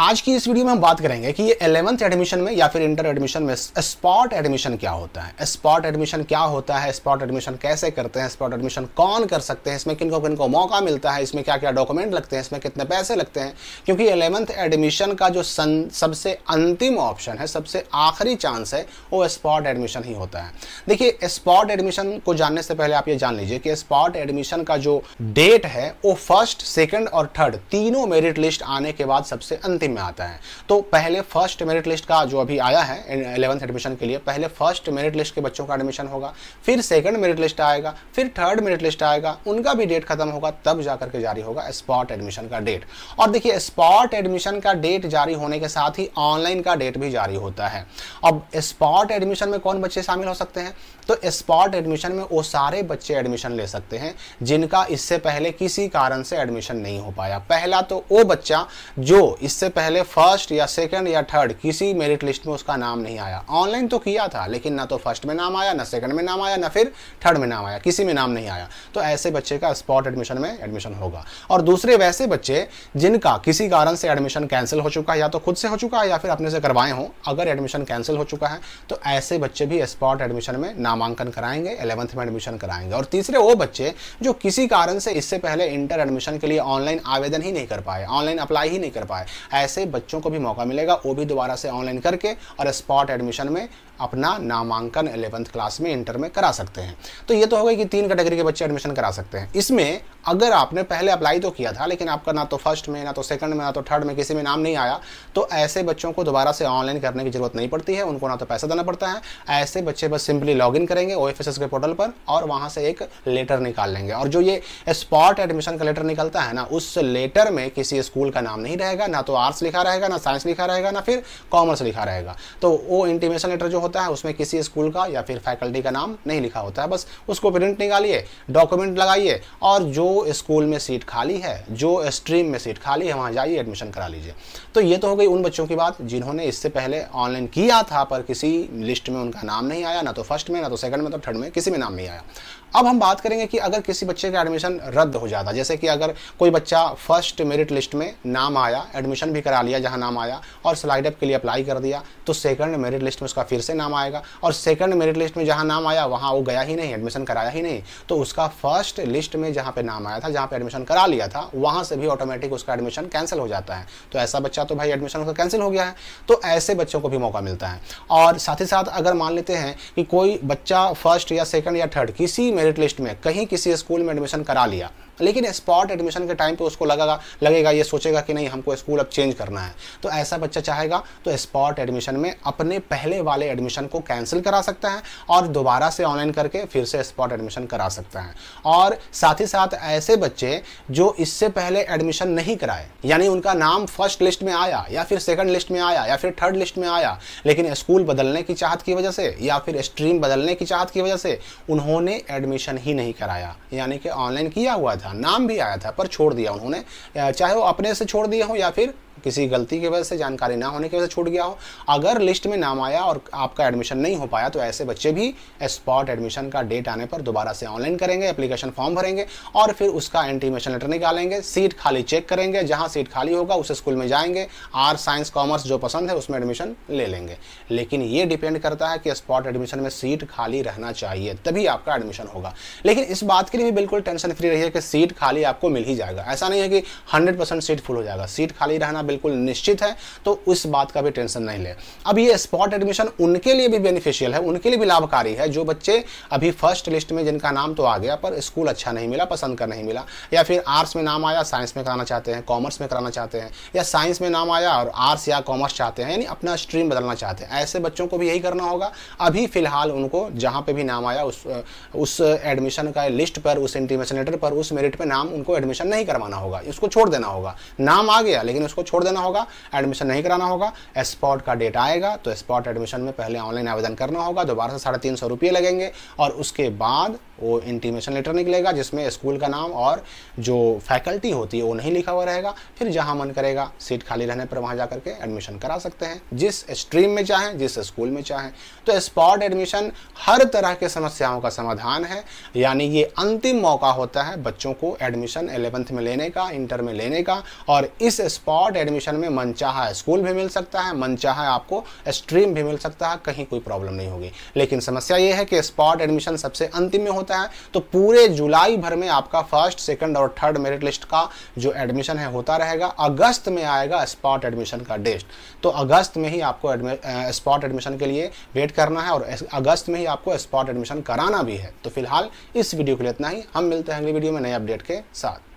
आज की इस वीडियो में हम बात करेंगे कि ये एलेवंथ एडमिशन में या फिर इंटर एडमिशन में स्पॉट एडमिशन क्या होता है स्पॉट एडमिशन क्या होता है स्पॉट एडमिशन कैसे करते हैं स्पॉट एडमिशन कौन कर सकते हैं इसमें किनको को मौका मिलता है इसमें क्या क्या डॉक्यूमेंट लगते हैं इसमें कितने पैसे लगते हैं क्योंकि एलेवंथ एडमिशन का जो सन, सबसे अंतिम ऑप्शन है सबसे आखिरी चांस है वो स्पॉट एडमिशन ही होता है देखिए स्पॉट एडमिशन को जानने से पहले आप ये जान लीजिए कि स्पॉट एडमिशन का जो डेट है वो फर्स्ट सेकेंड और थर्ड तीनों मेरिट लिस्ट आने के बाद सबसे अंतिम नंबर में आता है तो पहले फर्स्ट मेरिट लिस्ट का जो अभी आया है एलेवंथ एडमिशन के लिए पहले फर्स्ट मेरिट लिस्ट के बच्चों का एडमिशन होगा फिर सेकेंड मेरिट लिस्ट आएगा फिर थर्ड मेरिट लिस्ट आएगा उनका भी डेट खत्म होगा तब जा करके जारी होगा स्पॉट एडमिशन का डेट और देखिए स्पॉट एडमिशन का डेट जारी होने के साथ ही ऑनलाइन का डेट भी जारी होता है अब स्पॉट एडमिशन में कौन बच्चे शामिल हो सकते हैं तो स्पॉट एडमिशन में वो सारे बच्चे एडमिशन ले सकते हैं जिनका इससे पहले किसी कारण से एडमिशन नहीं हो पाया पहला तो वो बच्चा जो इससे पहले फर्स्ट या सेकंड या थर्ड किसी मेरिट लिस्ट में उसका नाम नहीं आया ऑनलाइन तो किया था लेकिन ना तो फर्स्ट में नाम आया ना सेकंड में नाम आया ना फिर थर्ड में नाम आया किसी में नाम नहीं आया तो ऐसे बच्चे का स्पॉट एडमिशन में एडमिशन होगा और दूसरे वैसे बच्चे जिनका किसी कारण से एडमिशन कैंसिल हो चुका है या तो खुद से हो चुका है या फिर अपने से करवाए हों अगर एडमिशन कैंसिल हो चुका है तो ऐसे बच्चे भी स्पॉट एडमिशन में नामांकन कराएंगे एलेवंथ में एडमिशन कराएंगे और तीसरे वो बच्चे जो किसी कारण से इससे पहले इंटर एडमिशन के लिए ऑनलाइन आवेदन ही नहीं कर पाए ऑनलाइन अप्लाई ही नहीं कर पाए ऐसे बच्चों को भी मौका मिलेगा वो भी दोबारा से ऑनलाइन करके और स्पॉट एडमिशन में अपना नामांकन एलेवंथ क्लास में इंटर में करा सकते हैं तो ये तो हो गई कि तीन कैटेगरी के बच्चे एडमिशन करा सकते हैं इसमें अगर आपने पहले अप्लाई तो किया था लेकिन आपका ना तो फर्स्ट में ना तो सेकंड में ना तो थर्ड में किसी में नाम नहीं आया तो ऐसे बच्चों को दोबारा से ऑनलाइन करने की जरूरत नहीं पड़ती है उनको ना तो पैसा देना पड़ता है ऐसे बच्चे बस सिंपली इन करेंगे ओ के पोर्टल पर और वहाँ से एक लेटर निकाल लेंगे और जो ये स्पॉट एडमिशन का लेटर निकलता है ना उस लेटर में किसी स्कूल का नाम नहीं रहेगा ना तो आर आर्ट्स लिखा रहेगा ना साइंस लिखा रहेगा ना फिर कॉमर्स लिखा रहेगा तो वो इंटीमेशन लेटर जो होता है उसमें किसी स्कूल का या फिर फैकल्टी का नाम नहीं लिखा होता है बस उसको प्रिंट निकालिए डॉक्यूमेंट लगाइए और जो स्कूल में सीट खाली है जो स्ट्रीम में सीट खाली है वहाँ जाइए एडमिशन करा लीजिए तो ये तो हो गई उन बच्चों की बात जिन्होंने इससे पहले ऑनलाइन किया था पर किसी लिस्ट में उनका नाम नहीं आया ना तो फर्स्ट में ना तो सेकंड में तो थर्ड में किसी में नाम नहीं आया अब हम बात करेंगे कि अगर किसी बच्चे का एडमिशन रद्द हो जाता जैसे कि अगर कोई बच्चा फर्स्ट मेरिट लिस्ट में नाम आया एडमिशन भी करा लिया जहां नाम आया और स्लाइडअप के लिए अप्लाई कर दिया तो सेकंड मेरिट लिस्ट में उसका फिर से नाम आएगा और सेकंड मेरिट लिस्ट में जहां नाम आया वहां वो गया ही नहीं एडमिशन कराया ही नहीं तो उसका फर्स्ट लिस्ट में जहाँ पर नाम आया था जहाँ पर एडमिशन करा लिया था वहाँ से भी ऑटोमेटिक उसका एडमिशन कैंसिल हो जाता है तो ऐसा बच्चा तो भाई एडमिशन उसका कैंसिल हो गया है तो ऐसे बच्चों को भी मौका मिलता है और साथ ही साथ अगर मान लेते हैं कि कोई बच्चा फर्स्ट या सेकेंड या थर्ड किसी मेरिट लिस्ट में कहीं किसी स्कूल में एडमिशन करा लिया लेकिन स्पॉट एडमिशन के टाइम पे उसको लगेगा लगेगा ये सोचेगा कि नहीं हमको स्कूल अब चेंज करना है तो ऐसा बच्चा चाहेगा तो स्पॉट एडमिशन में अपने पहले वाले एडमिशन को कैंसिल करा सकता है और दोबारा से ऑनलाइन करके फिर से स्पॉट एडमिशन करा सकता है और साथ ही साथ ऐसे बच्चे जो इससे पहले एडमिशन नहीं कराए यानी उनका नाम फर्स्ट लिस्ट में आया या फिर सेकंड लिस्ट में आया या फिर थर्ड लिस्ट में आया लेकिन स्कूल बदलने की चाहत की वजह से या फिर स्ट्रीम बदलने की चाहत की वजह से उन्होंने एडमिशन ही नहीं कराया यानी कि ऑनलाइन किया हुआ था था नाम भी आया था पर छोड़ दिया उन्होंने चाहे वो अपने से छोड़ दिया हो या फिर किसी गलती की वजह से जानकारी ना होने की वजह से छूट गया हो अगर लिस्ट में नाम आया और आपका एडमिशन नहीं हो पाया तो ऐसे बच्चे भी स्पॉट एडमिशन का डेट आने पर दोबारा से ऑनलाइन करेंगे एप्लीकेशन फॉर्म भरेंगे और फिर उसका एंटीमेशन लेटर निकालेंगे सीट खाली चेक करेंगे जहाँ सीट खाली होगा उस स्कूल में जाएंगे आर साइंस कॉमर्स जो पसंद है उसमें एडमिशन ले लेंगे लेकिन ये डिपेंड करता है कि स्पॉट एडमिशन में सीट खाली रहना चाहिए तभी आपका एडमिशन होगा लेकिन इस बात के लिए भी बिल्कुल टेंशन फ्री है कि सीट खाली आपको मिल ही जाएगा ऐसा नहीं है कि हंड्रेड सीट फुल हो जाएगा सीट खाली रहना बिल्कुल निश्चित है तो उस बात का भी टेंशन नहीं ले अब ये स्पॉट एडमिशन उनके लिए भी बेनिफिशियल है उनके लिए भी लाभकारी है जो बच्चे अभी फर्स्ट लिस्ट में जिनका नाम तो आ गया पर स्कूल अच्छा नहीं मिला पसंद का नहीं मिला या फिर आर्ट्स में नाम आया साइंस में कराना चाहते हैं कॉमर्स में कराना चाहते हैं या साइंस में नाम आया और आर्ट्स या कॉमर्स चाहते हैं यानी अपना स्ट्रीम बदलना चाहते हैं ऐसे बच्चों को भी यही करना होगा अभी फिलहाल उनको जहाँ पे भी नाम आया उस उस एडमिशन का लिस्ट पर उस इंटीमेशन लेटर पर उस मेरिट पर नाम उनको एडमिशन नहीं करवाना होगा उसको छोड़ देना होगा नाम आ गया लेकिन उसको छोड़ छोड़ देना होगा एडमिशन नहीं कराना होगा स्पॉट का डेट आएगा तो स्पॉट एडमिशन में पहले ऑनलाइन आवेदन करना होगा दोबारा से साढ़े तीन सौ रुपये लगेंगे और उसके बाद वो इंटीमेशन लेटर निकलेगा जिसमें स्कूल का नाम और जो फैकल्टी होती है वो नहीं लिखा हुआ रहेगा फिर जहाँ मन करेगा सीट खाली रहने पर वहाँ जा करके एडमिशन करा सकते हैं जिस स्ट्रीम में चाहें जिस स्कूल में चाहें तो स्पॉट एडमिशन हर तरह के समस्याओं का समाधान है यानी ये अंतिम मौका होता है बच्चों को एडमिशन एलेवंथ में लेने का इंटर में लेने का और इस स्पॉट एडमिशन में मन स्कूल भी मिल सकता है मनचाहा आपको स्ट्रीम भी मिल सकता है कहीं कोई प्रॉब्लम नहीं होगी लेकिन समस्या ये है कि स्पॉट एडमिशन सबसे अंतिम में होता होता है तो पूरे जुलाई भर में आपका फर्स्ट सेकंड और थर्ड मेरिट लिस्ट का जो एडमिशन है होता रहेगा अगस्त में आएगा स्पॉट एडमिशन का डेट तो अगस्त में ही आपको स्पॉट एडमिशन के लिए वेट करना है और अगस्त में ही आपको स्पॉट एडमिशन कराना भी है तो फिलहाल इस वीडियो के लिए इतना ही हम मिलते हैं अगले वीडियो में नए अपडेट के साथ